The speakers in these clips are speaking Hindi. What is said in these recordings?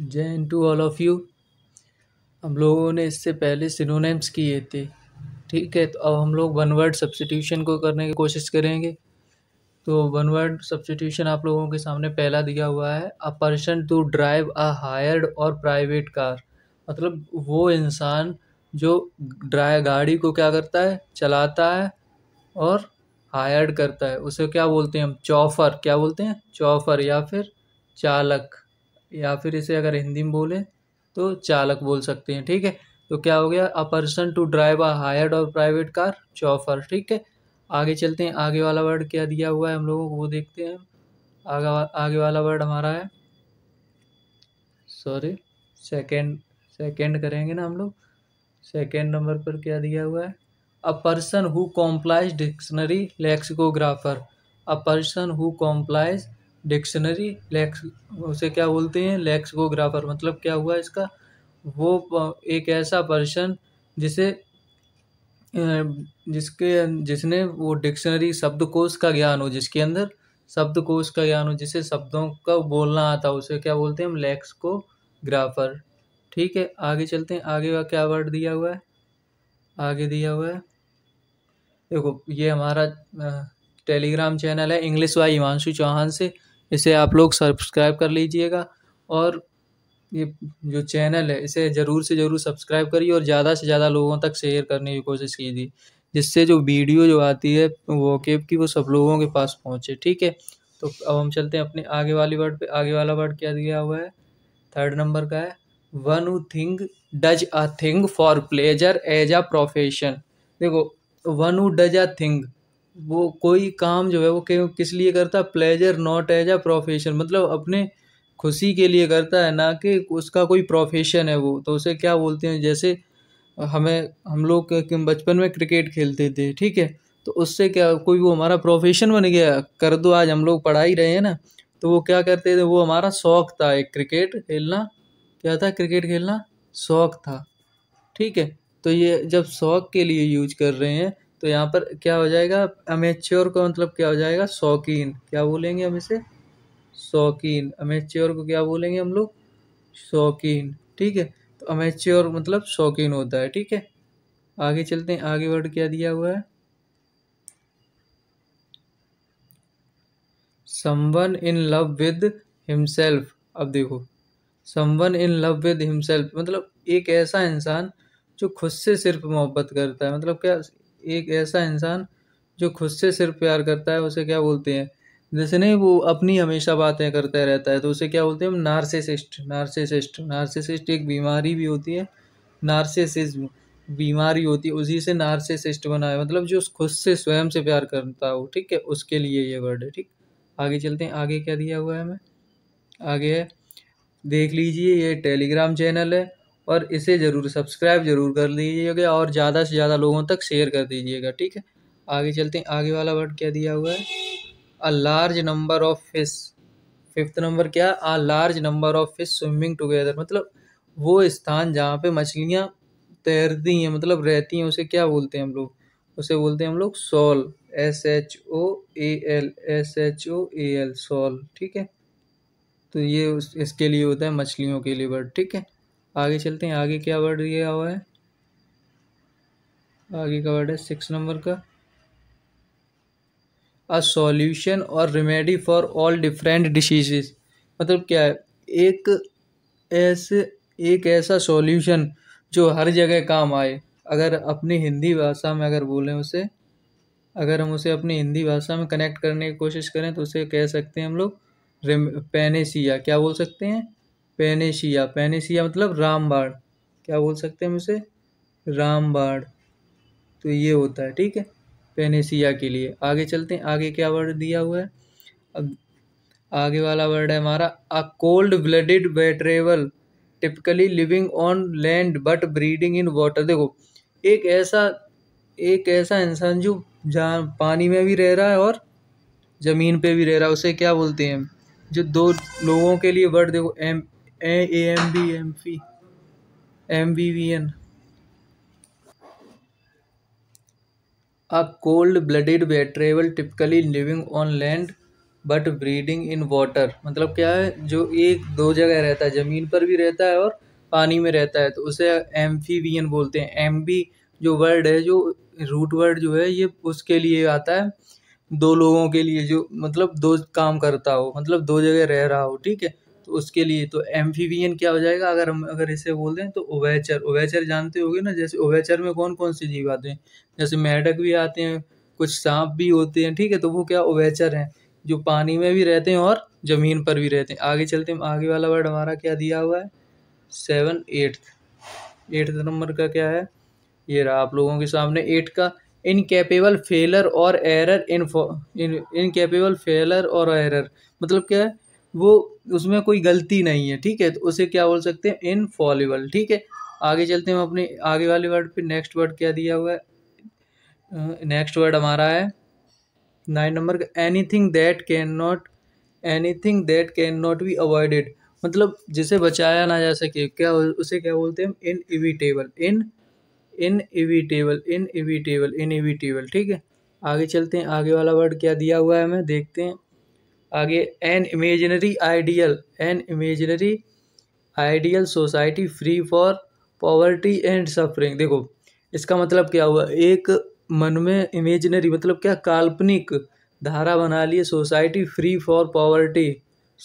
जय इन टू ऑल ऑफ यू हम लोगों ने इससे पहले सिनोनेम्स किए थे ठीक है तो अब हम लोग वन वर्ड सब्सटीट्यूशन को करने की कोशिश करेंगे तो वन वर्ड सब्सटीट्यूशन आप लोगों के सामने पहला दिया हुआ है a person to drive a hired or private car मतलब वो इंसान जो ड्राई गाड़ी को क्या करता है चलाता है और हायर्ड करता है उसे क्या बोलते हैं हम चौफर क्या बोलते हैं चौफर या फिर चालक या फिर इसे अगर हिंदी में बोले तो चालक बोल सकते हैं ठीक है तो क्या हो गया a person to drive a hired or private car chauffeur ठीक है आगे चलते हैं आगे वाला वर्ड क्या दिया हुआ है हम लोगों को वो देखते हैं आगे आगे वाला वर्ड हमारा है सॉरी सेकेंड सेकेंड करेंगे ना हम लोग सेकेंड नंबर पर क्या दिया हुआ है a person who compiles dictionary lexicographer a person who compiles dictionary lex उसे क्या बोलते हैं लेक्सकोग्राफर मतलब क्या हुआ इसका वो एक ऐसा पर्सन जिसे जिसके जिसने वो डिक्शनरी शब्दकोश का ज्ञान हो जिसके अंदर शब्दकोश का ज्ञान हो जिसे शब्दों का बोलना आता हो उसे क्या बोलते हैं हम लेक्सकोग्राफर ठीक है आगे चलते हैं आगे का क्या वर्ड दिया हुआ है आगे दिया हुआ है देखो ये हमारा टेलीग्राम चैनल है इंग्लिश वाई हिमांशु चौहान से इसे आप लोग सब्सक्राइब कर लीजिएगा और ये जो चैनल है इसे ज़रूर से ज़रूर सब्सक्राइब करिए और ज़्यादा से ज़्यादा लोगों तक शेयर करने की कोशिश कीजिए जिससे जो वीडियो जो आती है वो केप की वो सब लोगों के पास पहुँचे ठीक है तो अब हम चलते हैं अपने आगे वाली वर्ड पे आगे वाला वर्ड क्या दिया हुआ है थर्ड नंबर का है one who thing does a thing for pleasure as a profession देखो one who does a thing वो कोई काम जो है वो क्यों किस लिए करता है pleasure not as a profession मतलब अपने खुशी के लिए करता है ना कि उसका कोई प्रोफेशन है वो तो उसे क्या बोलते हैं जैसे हमें हम लोग बचपन में क्रिकेट खेलते थे ठीक है तो उससे क्या कोई वो हमारा प्रोफेशन बन गया कर दो आज हम लोग पढ़ा ही रहे हैं ना तो वो क्या करते थे वो हमारा शौक़ था एक क्रिकेट खेलना क्या था क्रिकेट खेलना शौक़ था ठीक है तो ये जब शौक़ के लिए यूज कर रहे हैं तो यहाँ पर क्या हो जाएगा अमेच्योर का मतलब क्या हो जाएगा शौकीन क्या बोलेंगे हम इसे शौकीन अमेच्योर को क्या बोलेंगे हम लोग शौकीन ठीक है तो अमेच्योर मतलब शौकीन होता है ठीक है आगे चलते हैं आगे वर्ड क्या दिया हुआ है someone in love with himself अब देखो someone in love with himself मतलब एक ऐसा इंसान जो खुद से सिर्फ मोहब्बत करता है मतलब क्या एक ऐसा इंसान जो खुद से सिर्फ प्यार करता है उसे क्या बोलते हैं जैसे नहीं वो अपनी हमेशा बातें करता रहता है तो उसे क्या बोलते हैं नार्सिसिस्ट नार्सिसिस्ट नार्सिसिस्ट एक बीमारी भी होती है नार्सिसिज्म बीमारी होती है उसी से नार्सिसिस्ट बना है मतलब जो खुद से स्वयं से प्यार करता हो ठीक है उसके लिए ये वर्ड है ठीक आगे चलते हैं आगे क्या दिया हुआ है हमें आगे है देख लीजिए ये टेलीग्राम चैनल है और इसे ज़रूर सब्सक्राइब ज़रूर कर दीजिएगा और ज़्यादा से ज़्यादा लोगों तक शेयर कर दीजिएगा ठीक है आगे चलते हैं आगे वाला वर्ड क्या दिया हुआ है a large number of fish fifth number क्या a large number of fish swimming together मतलब वो स्थान जहाँ पे मछलियाँ तैरती हैं मतलब रहती हैं उसे क्या बोलते हैं हम लोग उसे बोलते हैं हम लोग shoal S H O A L S H O A L shoal ठीक है तो ये इसके लिए होता है मछलियों के लिए वर्ड ठीक है आगे चलते हैं आगे क्या वर्ड दिया हुआ है आगे का वर्ड है सिक्स नंबर का a solution or remedy for all different diseases मतलब क्या है एक ऐसे एक ऐसा सॉल्यूशन जो हर जगह काम आए अगर अपनी हिंदी भाषा में अगर बोलें उसे अगर हम उसे अपनी हिंदी भाषा में कनेक्ट करने की कोशिश करें तो उसे कह सकते हैं हम लोग पेनेसिया क्या बोल सकते हैं पेनेशिया पेनेशिया मतलब रामबाड़ क्या बोल सकते हैं हम इसे रामबाड़ तो ये होता है ठीक है पेनेशिया के लिए आगे चलते हैं आगे क्या वर्ड दिया हुआ है अब आगे वाला वर्ड है हमारा अ कोल्ड ब्लडेड वेट्रेवल typically living on land but breeding in water देखो एक ऐसा एक ऐसा इंसान जो जहाँ पानी में भी रह रहा है और ज़मीन पे भी रह रहा है उसे क्या बोलते हैं जो दो लोगों के लिए वर्ड देखो एम ए एम बी एम फी एम वी वी एन अ कोल्ड ब्लडेड वेट्रेबल typically living on land but breeding in water मतलब क्या है जो एक दो जगह रहता है ज़मीन पर भी रहता है और पानी में रहता है तो उसे एन बोलते हैं एम बी जो वर्ड है जो रूट वर्ड जो है ये उसके लिए आता है दो लोगों के लिए जो मतलब दो काम करता हो मतलब दो जगह रह रहा हो ठीक है तो उसके लिए तो एम क्या हो जाएगा अगर हम अगर इसे बोल दें तो ओवेचर ओवैचर जानते हो ना जैसे ओवेचर में कौन कौन से जीव आते हैं जैसे मेढक भी आते हैं कुछ सांप भी होते हैं ठीक है तो वो क्या ओवेचर हैं जो पानी में भी रहते हैं और ज़मीन पर भी रहते हैं आगे चलते हैं आगे वाला वर्ड हमारा क्या दिया हुआ है सेवन एट एट्थ नंबर का क्या है ये रहा आप लोगों के सामने एट का इनकेपेबल फेलर और एरर इन इनकेपेबल फेलर और एरर मतलब क्या है वो उसमें कोई गलती नहीं है ठीक है तो उसे क्या बोल सकते हैं इनफॉलिबल ठीक है आगे चलते हैं हम अपने आगे वाले वर्ड पे नेक्स्ट वर्ड क्या दिया हुआ है नेक्स्ट वर्ड हमारा है नाइन नंबर का anything that can not anything that can not be avoided मतलब जिसे बचाया ना जा सके क्या उसे क्या बोलते हैं इन इविटेबल इन इन इविटेबल इन इविटेबल इन इविटेबल ठीक है आगे चलते हैं आगे वाला वर्ड क्या दिया हुआ है हमें देखते हैं आगे an imaginary ideal an imaginary ideal society free for poverty and suffering देखो इसका मतलब क्या हुआ एक मन में इमेजिनरी मतलब क्या काल्पनिक धारा बना लिए society free for poverty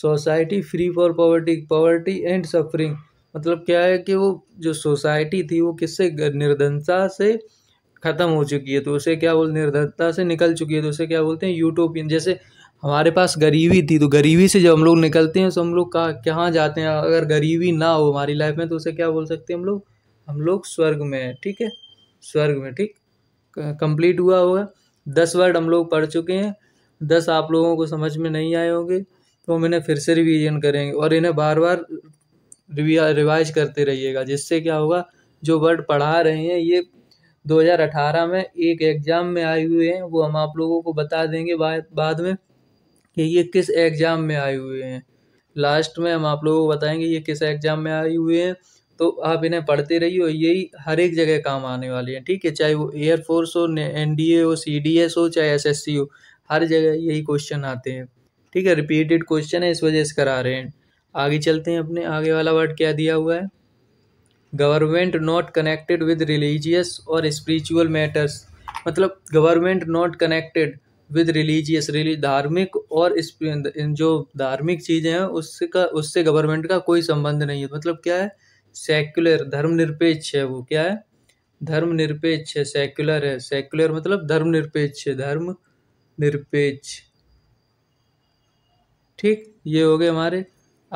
society free for poverty poverty and suffering मतलब क्या है कि वो जो सोसाइटी थी वो किससे निर्धनता से ख़त्म हो चुकी है तो उसे क्या बोल निर्धनता से निकल चुकी है तो उसे क्या बोलते हैं यूटोपियन जैसे हमारे पास गरीबी थी तो गरीबी से जब हम लोग निकलते हैं तो हम लोग कहाँ कहाँ जाते हैं अगर गरीबी ना हो हमारी लाइफ में तो उसे क्या बोल सकते हैं हम लोग हम लोग स्वर्ग में हैं ठीक है स्वर्ग में ठीक कंप्लीट हुआ होगा दस वर्ड हम लोग पढ़ चुके हैं दस आप लोगों को समझ में नहीं आए होंगे तो हम इन्हें फिर से रिविजन करेंगे और इन्हें बार बार रिवाइज करते रहिएगा जिससे क्या होगा जो वर्ड पढ़ा रहे हैं ये 2018 में एक एग्ज़ाम में आए हुए हैं वो हम आप लोगों को बता देंगे बाद में कि ये किस एग्ज़ाम में आए हुए हैं लास्ट में हम आप लोगों को बताएंगे ये किस एग्ज़ाम में आए हुए हैं तो आप इन्हें पढ़ते रहिए और यही हर एक जगह काम आने वाले हैं ठीक है चाहे वो एयरफोर्स हो एन डी ए हो सी डी एस हो चाहे एस एस सी हो हर जगह यही क्वेश्चन आते हैं ठीक है रिपीटेड क्वेश्चन है इस वजह से करा रहे हैं आगे चलते हैं अपने आगे वाला वर्ड क्या दिया हुआ है government not connected with religious और स्पिरिचुअल मैटर्स मतलब government not connected with religious release धार्मिक और इस जो धार्मिक चीज़ें हैं उससे का उससे गवर्नमेंट का कोई संबंध नहीं है मतलब क्या है सेक्युलर धर्मनिरपेक्ष है वो क्या है धर्मनिरपेक्ष है सेक्युलर है सेक्युलर मतलब धर्मनिरपेक्ष है धर्म निरपेक्ष ठीक ये हो गए हमारे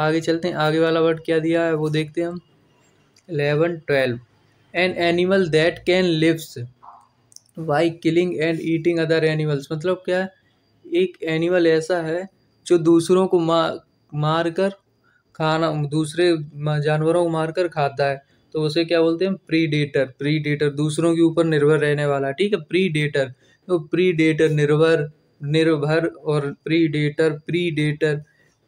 आगे चलते हैं आगे वाला वर्ड क्या दिया है वो देखते हैं हम eleven twelve an animal that can lives by killing and eating other animals मतलब क्या है एक एनिमल ऐसा है जो दूसरों को मा मार कर खाना दूसरे जानवरों को मार कर खाता है तो उसे क्या बोलते हैं प्रीडेटर प्रीडेटर दूसरों के ऊपर निर्भर रहने वाला ठीक है प्रीडेटर तो प्रीडेटर निर्भर निर्भर और प्रीडेटर प्रीडेटर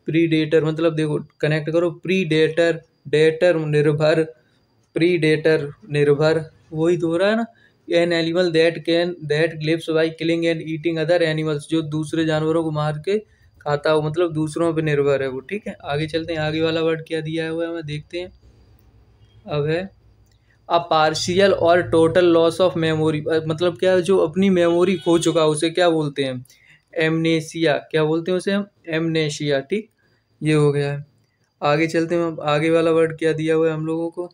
प्रीडेटर मतलब देखो कनेक्ट करो प्रीडेटर डेटर निर्भर प्रीडेटर निर्भर वही तो हो रहा है ना an animal that can that lives by killing and eating other animals जो दूसरे जानवरों को मार के खाता हो मतलब दूसरों पर निर्भर है वो ठीक है आगे चलते हैं आगे वाला वर्ड क्या दिया हुआ है हमें देखते हैं अब है अ पार्शियल और टोटल लॉस ऑफ मेमोरी मतलब क्या जो अपनी मेमोरी खो चुका उसे क्या बोलते हैं एमनेशिया क्या बोलते हैं उसे हम एमनेशिया ठीक ये हो गया है आगे चलते हैं आगे वाला वर्ड क्या दिया हुआ है हम लोगों को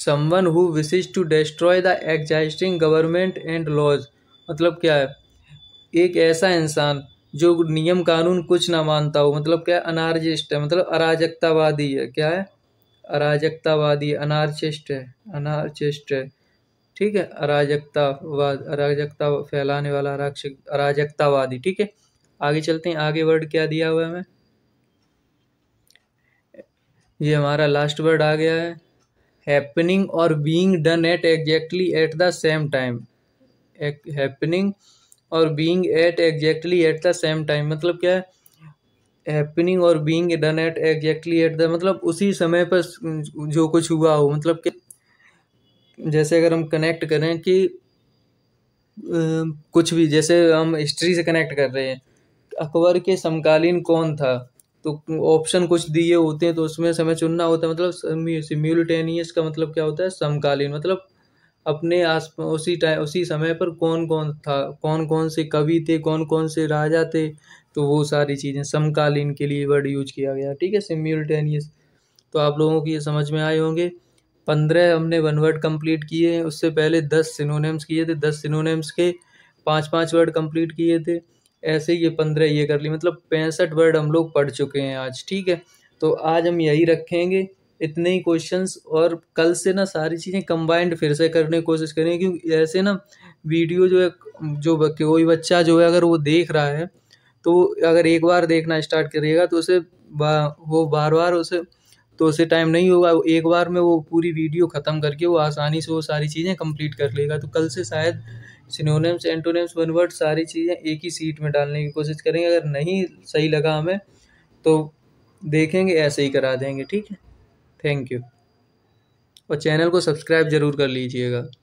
someone who wishes to destroy the existing government and laws मतलब क्या है एक ऐसा इंसान जो नियम कानून कुछ ना मानता हो मतलब क्या है अनार्जिस्ट है मतलब अराजकतावादी है क्या है अराजकतावादी अनार्चिस्ट है अनार्चिस्ट है ठीक है अराजकतावाद अराजकता फैलाने वाला राक्षक अराजकतावादी ठीक है आगे चलते हैं आगे वर्ड क्या दिया हुआ है हमें ये हमारा लास्ट वर्ड आ गया है हैपनिंग और being done at exactly at the same time happening और being at exactly at the same time मतलब क्या हैपनिंग और being done at exactly at the मतलब उसी समय पर जो कुछ हुआ हो मतलब कि जैसे अगर हम कनेक्ट करें कि कुछ भी जैसे हम हिस्ट्री से कनेक्ट कर रहे हैं अकबर के समकालीन कौन था तो ऑप्शन कुछ दिए होते हैं तो उसमें समय चुनना होता है मतलब सिम्यूलटेनियस का मतलब क्या होता है समकालीन मतलब अपने आस उसी टाइम उसी समय पर कौन कौन था कौन कौन से कवि थे कौन कौन से राजा थे तो वो सारी चीज़ें समकालीन के लिए वर्ड यूज किया गया ठीक है सिम्यूलटेनियस तो आप लोगों को ये समझ में आए होंगे पंद्रह हमने वन वर्ड कंप्लीट किए हैं उससे पहले दस सिनोनेम्स किए थे दस सिनोनेम्स के पाँच पाँच वर्ड कंप्लीट किए थे ऐसे ये पंद्रह ये कर ली मतलब पैंसठ वर्ड हम लोग पढ़ चुके हैं आज ठीक है तो आज हम यही रखेंगे इतने ही क्वेश्चंस और कल से ना सारी चीज़ें कंबाइंड फिर से करने की कोशिश करेंगे क्योंकि ऐसे ना वीडियो जो है जो कोई बच्चा जो है अगर वो देख रहा है तो अगर एक बार देखना स्टार्ट करेगा तो उसे बा, वो बार बार उसे तो उसे टाइम नहीं होगा एक बार में वो पूरी वीडियो ख़त्म करके वो आसानी से वो सारी चीज़ें कंप्लीट कर लेगा तो कल से शायद सिनोनिम्स एंटोनिम्स वन वर्ड सारी चीज़ें एक ही सीट में डालने की कोशिश करेंगे अगर नहीं सही लगा हमें तो देखेंगे ऐसे ही करा देंगे ठीक है थैंक यू और चैनल को सब्सक्राइब ज़रूर कर लीजिएगा